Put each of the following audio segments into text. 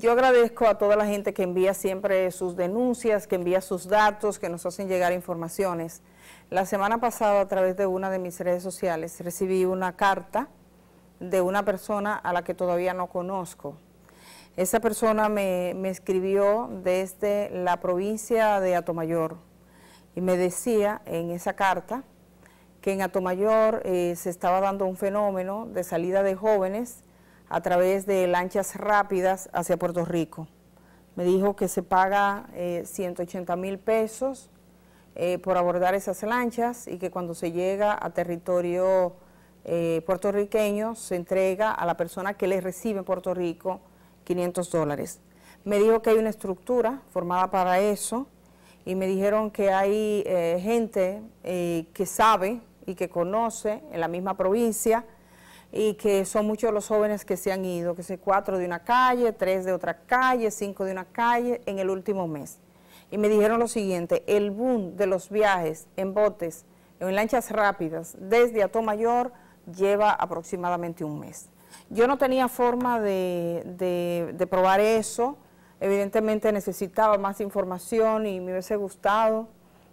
Yo agradezco a toda la gente que envía siempre sus denuncias, que envía sus datos, que nos hacen llegar informaciones. La semana pasada, a través de una de mis redes sociales, recibí una carta de una persona a la que todavía no conozco. Esa persona me, escribió desde la provincia de Atomayor y me decía en esa carta que en Atomayor eh, se estaba dando un fenómeno de salida de jóvenes a través de lanchas rápidas hacia Puerto Rico. Me dijo que se paga 180 eh, mil pesos eh, por abordar esas lanchas y que cuando se llega a territorio eh, puertorriqueño se entrega a la persona que le recibe en Puerto Rico 500 dólares. Me dijo que hay una estructura formada para eso y me dijeron que hay gente que sabe y que conoce en la misma provincia y que son muchos los jóvenes que se han ido, que son cuatro de una calle, tres de otra calle, cinco de una calle en el último mes. Y me dijeron lo siguiente, el boom de los viajes en botes, en lanchas rápidas, desde Atomayor, lleva aproximadamente un mes. Yo no tenía forma de, probar eso, evidentemente necesitaba más información y me hubiese gustado,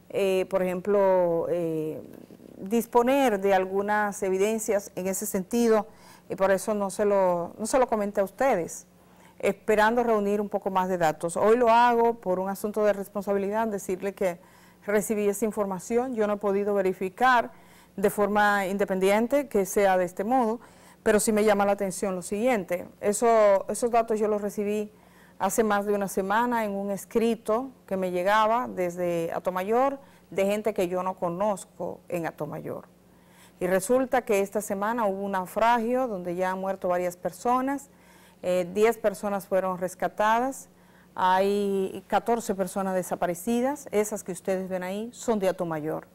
eh, por ejemplo, eh, disponer de algunas evidencias en ese sentido y por eso no se lo, no se lo comenté a ustedes, esperando reunir un poco más de datos. Hoy lo hago por un asunto de responsabilidad, decirle que recibí esa información, yo no he podido verificar de forma independiente que sea de este modo, pero sí me llama la atención lo siguiente, esos datos yo los recibí hace más de una semana en un escrito que me llegaba desde Atomayor, de gente que yo no conozco en Atomayor. Y resulta que esta semana hubo un naufragio donde ya han muerto varias personas, eh, ...diez 10 personas fueron rescatadas, hay 14 personas desaparecidas, esas que ustedes ven ahí son de Atomayor.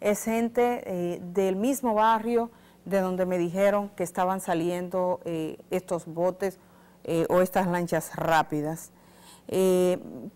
Es gente eh, del mismo barrio de donde me dijeron que estaban saliendo eh, estos botes o estas lanchas rápidas.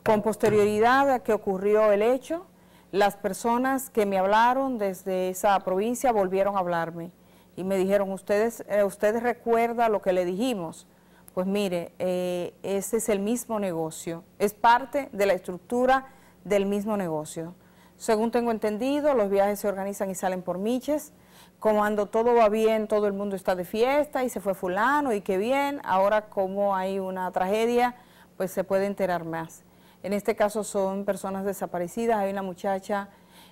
con posterioridad a que ocurrió el hecho, las personas que me hablaron desde esa provincia volvieron a hablarme y me dijeron, ustedes, eh, ustedes recuerda lo que le dijimos. Pues mire, eh, ese es el mismo negocio, es parte de la estructura del mismo negocio. Según tengo entendido, los viajes se organizan y salen por miches. Cuando todo va bien, todo el mundo está de fiesta y se fue fulano y qué bien. Ahora como hay una tragedia, pues se puede enterar más. En este caso son personas desaparecidas. Hay una muchacha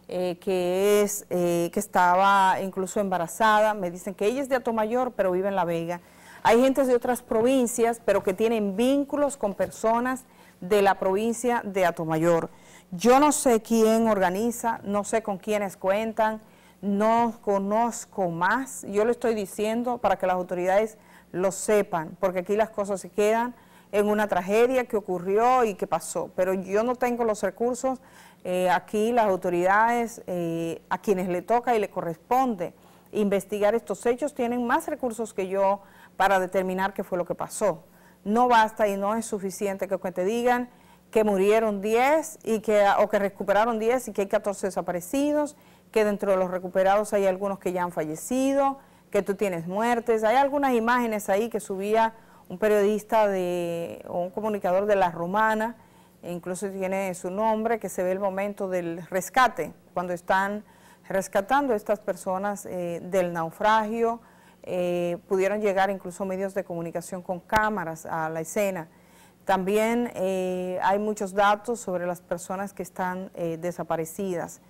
eh, que, es, eh, que estaba incluso embarazada. Me dicen que ella es de Atomayor, pero vive en La Vega. Hay gente de otras provincias, pero que tienen vínculos con personas de la provincia de Atomayor. Yo no sé quién organiza, no sé con quiénes cuentan, no conozco más. Yo lo estoy diciendo para que las autoridades lo sepan, porque aquí las cosas se quedan en una tragedia que ocurrió y que pasó, pero yo no tengo los recursos eh, aquí, las autoridades, eh, a quienes le toca y le corresponde investigar estos hechos, tienen más recursos que yo para determinar qué fue lo que pasó. No basta y no es suficiente que te digan que murieron 10 y que, o que recuperaron 10 y que hay 14 desaparecidos, que dentro de los recuperados hay algunos que ya han fallecido, que tú tienes muertes. Hay algunas imágenes ahí que subía un periodista de, o un comunicador de La Romana, e incluso tiene su nombre, que se ve el momento del rescate, cuando están rescatando estas personas eh, del naufragio, eh, pudieron llegar incluso medios de comunicación con cámaras a la escena. También eh, hay muchos datos sobre las personas que están desaparecidas.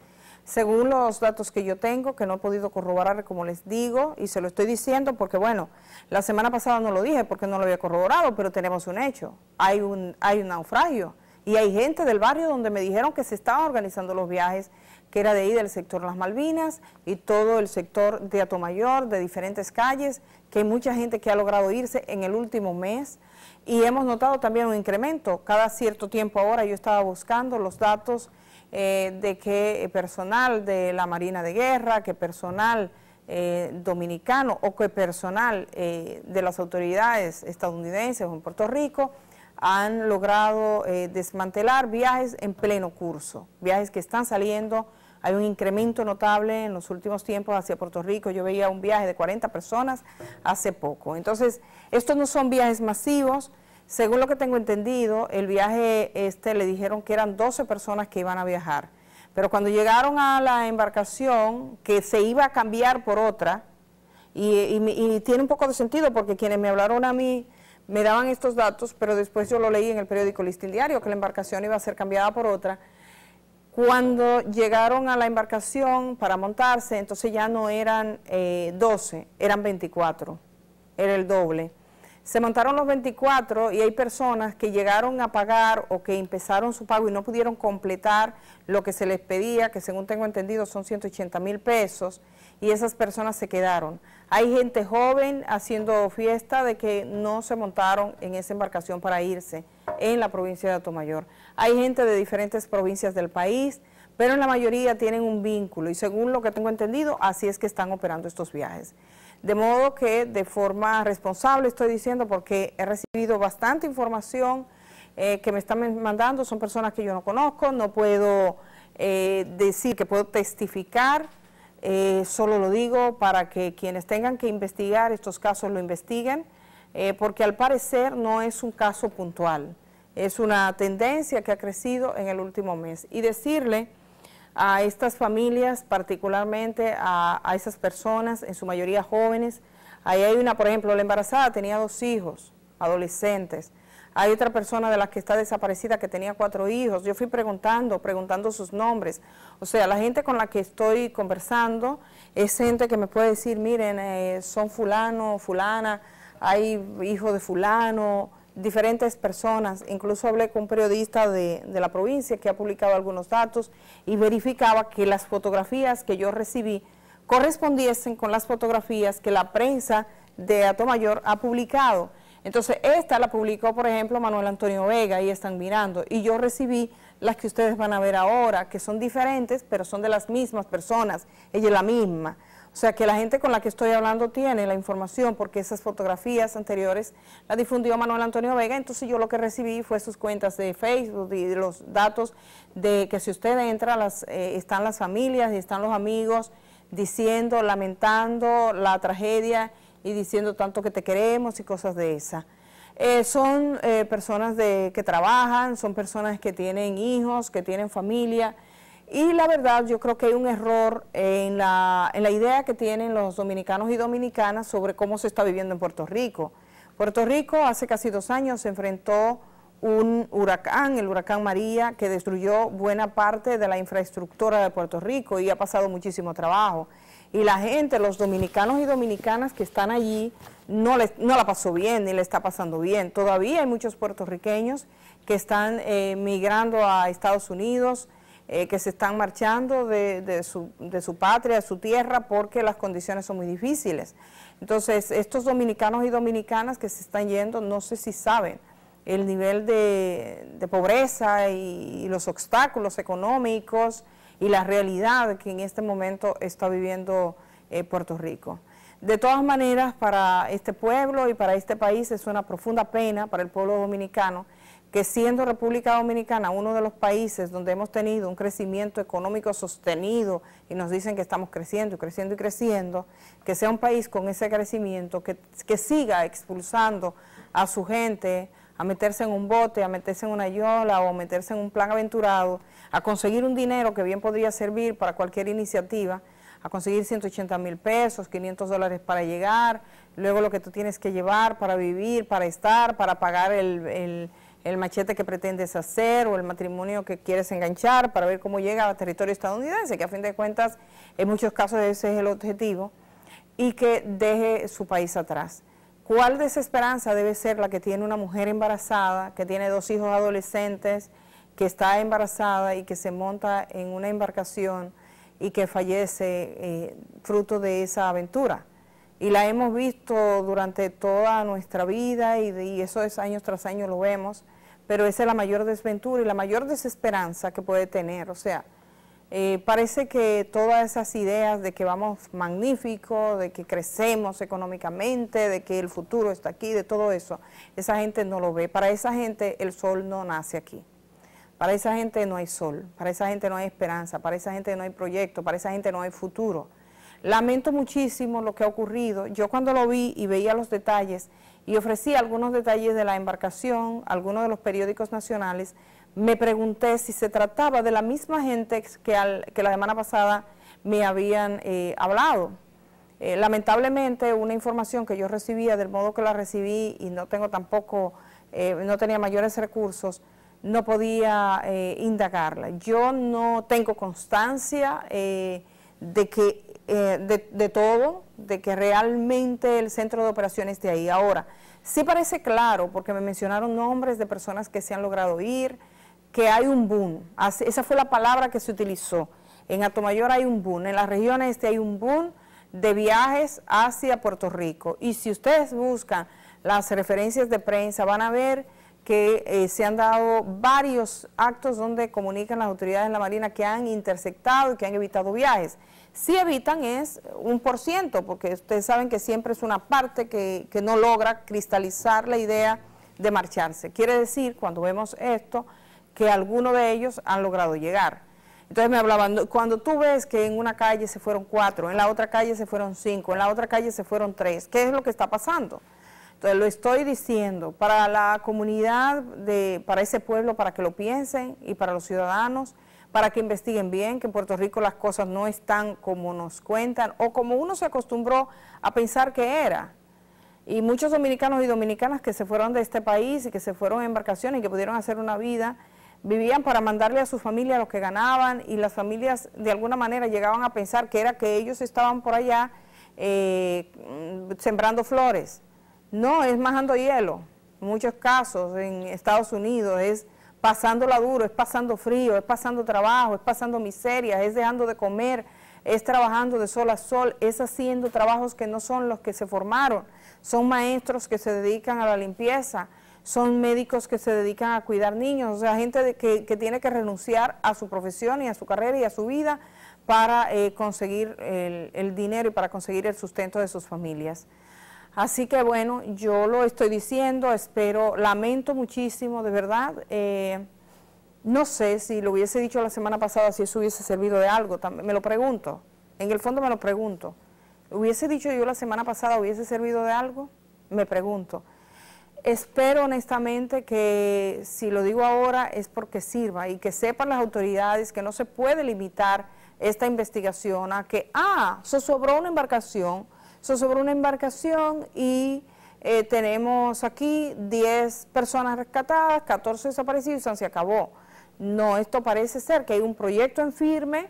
Según los datos que yo tengo, que no he podido corroborar, como les digo, y se lo estoy diciendo porque, bueno, la semana pasada no lo dije porque no lo había corroborado, pero tenemos un hecho, hay un, hay un naufragio. Y hay gente del barrio donde me dijeron que se estaban organizando los viajes, que era de ahí del sector Las Malvinas y todo el sector de Atomayor, de diferentes calles, que hay mucha gente que ha logrado irse en el último mes. Y hemos notado también un incremento. Cada cierto tiempo ahora yo estaba buscando los datos eh, de que eh, personal de la Marina de Guerra, que personal eh, dominicano o que personal de las autoridades estadounidenses en Puerto Rico han logrado desmantelar viajes en pleno curso, viajes que están saliendo, hay un incremento notable en los últimos tiempos hacia Puerto Rico, yo veía un viaje de 40 personas hace poco. Entonces, estos no son viajes masivos, según lo que tengo entendido, el viaje este le dijeron que eran 12 personas que iban a viajar. Pero cuando llegaron a la embarcación, que se iba a cambiar por otra, y, tiene un poco de sentido porque quienes me hablaron a mí me daban estos datos, pero después yo lo leí en el periódico Listín Diario, que la embarcación iba a ser cambiada por otra. Cuando llegaron a la embarcación para montarse, entonces ya no eran 12, eh, eran 24, era el doble. Se montaron los 24 y hay personas que llegaron a pagar o que empezaron su pago y no pudieron completar lo que se les pedía, que según tengo entendido son 180 mil pesos, y esas personas se quedaron. Hay gente joven haciendo fiesta de que no se montaron en esa embarcación para irse en la provincia de Atomayor. Hay gente de diferentes provincias del país, pero en la mayoría tienen un vínculo y según lo que tengo entendido, así es que están operando estos viajes. De modo que de forma responsable estoy diciendo porque he recibido bastante información eh, que me están mandando, son personas que yo no conozco, no puedo eh, decir que puedo testificar, eh, solo lo digo para que quienes tengan que investigar estos casos lo investiguen, porque al parecer no es un caso puntual, es una tendencia que ha crecido en el último mes. Y decirle a estas familias, particularmente a, a esas personas, en su mayoría jóvenes. Ahí hay una, por ejemplo, la embarazada tenía dos hijos, adolescentes. Hay otra persona de las que está desaparecida que tenía cuatro hijos. Yo fui preguntando, preguntando sus nombres. O sea, la gente con la que estoy conversando es gente que me puede decir, miren, eh, son fulano, fulana, hay hijo de fulano, diferentes personas, incluso hablé con un periodista de, la provincia que ha publicado algunos datos y verificaba que las fotografías que yo recibí correspondiesen con las fotografías que la prensa de mayor ha publicado. Entonces, esta la publicó, por ejemplo, Manuel Antonio Vega, ahí están mirando, y yo recibí las que ustedes van a ver ahora, que son diferentes, pero son de las mismas personas, ella es la misma. O sea que la gente con la que estoy hablando tiene la información porque esas fotografías anteriores la difundió Manuel Antonio Vega, entonces yo lo que recibí fue sus cuentas de Facebook y los datos de que si usted entra las, eh, están las familias y están los amigos diciendo, lamentando la tragedia y diciendo tanto que te queremos y cosas de esa. Eh, son eh, personas que trabajan, son personas que tienen hijos, que tienen familia, y la verdad, yo creo que hay un error en la, en la idea que tienen los dominicanos y dominicanas sobre cómo se está viviendo en Puerto Rico. Puerto Rico hace casi dos años se enfrentó un huracán, el huracán María, que destruyó buena parte de la infraestructura de Puerto Rico y ha pasado muchísimo trabajo. Y la gente, los dominicanos y dominicanas que están allí, no, les, no la pasó bien ni le está pasando bien. Todavía hay muchos puertorriqueños que están eh, migrando a Estados Unidos, eh, que se están marchando de, su, patria, de su tierra, porque las condiciones son muy difíciles. Entonces, estos dominicanos y dominicanas que se están yendo, no sé si saben el nivel de, pobreza y, los obstáculos económicos y la realidad que en este momento está viviendo eh, Puerto Rico. De todas maneras, para este pueblo y para este país es una profunda pena, para el pueblo dominicano, que siendo República Dominicana uno de los países donde hemos tenido un crecimiento económico sostenido y nos dicen que estamos creciendo y creciendo y creciendo, que sea un país con ese crecimiento, que, que siga expulsando a su gente a meterse en un bote, a meterse en una yola o a meterse en un plan aventurado, a conseguir un dinero que bien podría servir para cualquier iniciativa, a conseguir 180 mil pesos, 500 dólares para llegar, luego lo que tú tienes que llevar para vivir, para estar, para pagar el, el el machete que pretendes hacer o el matrimonio que quieres enganchar para ver cómo llega al territorio estadounidense, que a fin de cuentas en muchos casos ese es el objetivo, y que deje su país atrás. ¿Cuál desesperanza debe ser la que tiene una mujer embarazada, que tiene dos hijos adolescentes, que está embarazada y que se monta en una embarcación y que fallece eh, fruto de esa aventura? y la hemos visto durante toda nuestra vida y, eso es años tras año lo vemos, pero esa es la mayor desventura y la mayor desesperanza que puede tener, o sea, eh, parece que todas esas ideas de que vamos magnífico, de que crecemos económicamente, de que el futuro está aquí, de todo eso, esa gente no lo ve. Para esa gente el sol no nace aquí. Para esa gente no hay sol, para esa gente no hay esperanza, para esa gente no hay proyecto, para esa gente no hay futuro. Lamento muchísimo lo que ha ocurrido. Yo cuando lo vi y veía los detalles, y ofrecí algunos detalles de la embarcación, algunos de los periódicos nacionales, me pregunté si se trataba de la misma gente que, que la semana pasada me habían eh, hablado. Eh, lamentablemente, una información que yo recibía del modo que la recibí y no tengo tampoco, eh, no tenía mayores recursos, no podía indagarla. Yo no tengo constancia de que eh, de, todo, de que realmente el centro de operaciones esté ahí. Ahora, sí parece claro, porque me mencionaron nombres de personas que se han logrado ir, que hay un boom. esa fue la palabra que se utilizó. En Atomayor hay un boom, en las regiones este hay un boom de viajes hacia Puerto Rico. Y si ustedes buscan las referencias de prensa, van a ver que eh, se han dado varios actos donde comunican las autoridades de la Marina que han interceptado y que han evitado viajes. Si evitan es un por ciento, porque ustedes saben que siempre es una parte que, no logra cristalizar la idea de marcharse. Quiere decir, cuando vemos esto, que algunos de ellos han logrado llegar. Entonces me hablaban, cuando tú ves que en una calle se fueron cuatro, en la otra calle se fueron cinco, en la otra calle se fueron tres, ¿qué es lo que está pasando? Entonces lo estoy diciendo para la comunidad, de, para ese pueblo, para que lo piensen y para los ciudadanos, para que investiguen bien, que en Puerto Rico las cosas no están como nos cuentan o como uno se acostumbró a pensar que era. Y muchos dominicanos y dominicanas que se fueron de este país y que se fueron en embarcaciones y que pudieron hacer una vida, vivían para mandarle a su familia lo que ganaban y las familias de alguna manera llegaban a pensar que era que ellos estaban por allá eh, sembrando flores. No, es majando hielo. En muchos casos en Estados Unidos es pasándola duro, es pasando frío, es pasando trabajo, es pasando miseria, es dejando de comer, es trabajando de sol a sol, es haciendo trabajos que no son los que se formaron, son maestros que se dedican a la limpieza, son médicos que se dedican a cuidar niños, o sea, gente que, que tiene que renunciar a su profesión y a su carrera y a su vida para eh, conseguir el, el dinero y para conseguir el sustento de sus familias. Así que bueno, yo lo estoy diciendo, espero, lamento muchísimo, de verdad. Eh, no sé si lo hubiese dicho la semana pasada, si eso hubiese servido de algo, me lo pregunto, en el fondo me lo pregunto. ¿Hubiese dicho yo la semana pasada, hubiese servido de algo? Me pregunto. Espero honestamente que si lo digo ahora es porque sirva y que sepan las autoridades que no se puede limitar esta investigación a que, ah, se sobró una embarcación, son sobre una embarcación y eh, tenemos aquí 10 personas rescatadas, 14 desaparecidos y se acabó. No, esto parece ser que hay un proyecto en firme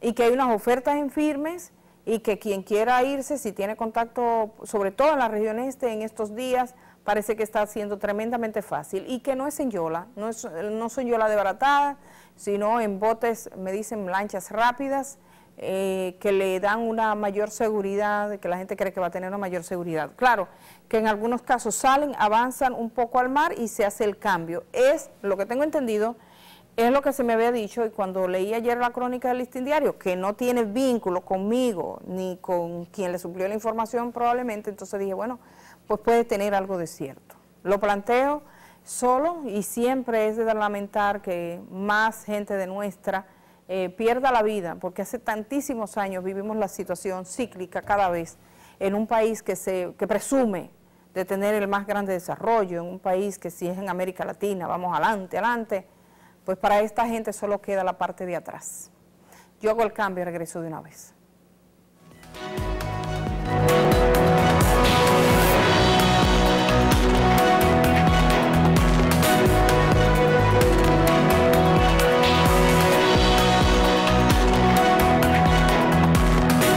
y que hay unas ofertas en firmes y que quien quiera irse, si tiene contacto, sobre todo en la región este, en estos días, parece que está siendo tremendamente fácil y que no es en Yola, no, es, no son Yola de sino en botes, me dicen lanchas rápidas, eh, que le dan una mayor seguridad, que la gente cree que va a tener una mayor seguridad. Claro, que en algunos casos salen, avanzan un poco al mar y se hace el cambio. Es lo que tengo entendido, es lo que se me había dicho y cuando leí ayer la crónica del listín diario, que no tiene vínculo conmigo ni con quien le suplió la información probablemente, entonces dije, bueno, pues puede tener algo de cierto. Lo planteo solo y siempre es de lamentar que más gente de nuestra eh, pierda la vida, porque hace tantísimos años vivimos la situación cíclica cada vez en un país que, se, que presume de tener el más grande desarrollo, en un país que si es en América Latina, vamos adelante, adelante, pues para esta gente solo queda la parte de atrás. Yo hago el cambio y regreso de una vez.